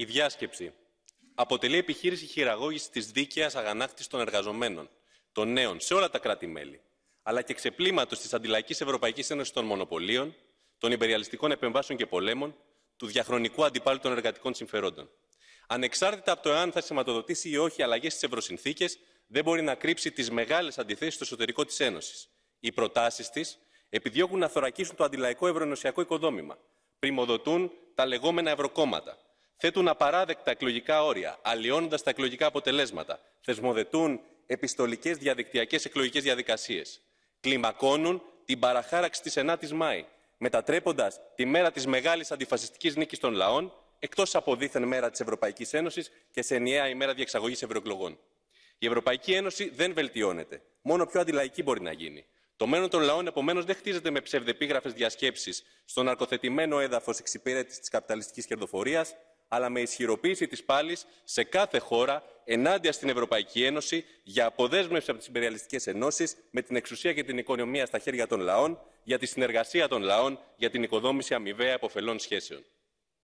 Η διάσκεψη αποτελεί επιχείρηση χειραγώγησης της δίκαιας αγανάκτησης των εργαζομένων, των νέων σε όλα τα κράτη-μέλη, αλλά και ξεπλήματος της αντιλαϊκής Ευρωπαϊκής Ένωσης των μονοπωλίων, των υπεριαλιστικών επεμβάσεων και πολέμων, του διαχρονικού αντιπάλου των εργατικών συμφερόντων. Ανεξάρτητα από το εάν θα σηματοδοτήσει ή όχι αλλαγές στις ευρωσυνθήκες, δεν μπορεί να κρύψει τις μεγάλες αντιθέσεις στο εσωτερικό της Ένωσης. Οι προτάσεις της επιδιώκουν να θωρακίσουν το αντιλαϊκό ευρωενωσιακό οικοδόμημα. Πρημοδοτούν τα λεγόμενα ευρωκόμματα θέτουν απαράδεκτα εκλογικά όρια, αλλοιώνοντας τα εκλογικά αποτελέσματα, θεσμοθετούν επιστολικές διαδικτυακές εκλογικές διαδικασίες, κλιμακώνουν την παραχάραξη της 9η Μάη, μετατρέποντας τη μέρα της μεγάλης αντιφασιστικής νίκης των λαών, εκτός από δίθεν μέρα της Ευρωπαϊκής Ένωσης και σε ενιαία ημέρα διεξαγωγής ευρωεκλογών. Η Ευρωπαϊκή Ένωση δεν βελτιώνεται. Μόνο πιο αντιλαϊκή μπορεί να γίνει. Το μέλλον των λαών, επομένως, δεν χτίζεται με ψευδεπίγραφες διασκέψεις στο ναρκοθετημένο έδαφος εξυπηρέτησης της καπιταλιστικής κερδοφορίας, αλλά με ισχυροποίηση της πάλης σε κάθε χώρα ενάντια στην Ευρωπαϊκή Ένωση για αποδέσμευση από τις υπεριαλιστικές ενώσεις με την εξουσία και την οικονομία στα χέρια των λαών, για τη συνεργασία των λαών, για την οικοδόμηση αμοιβαία υποφελών σχέσεων.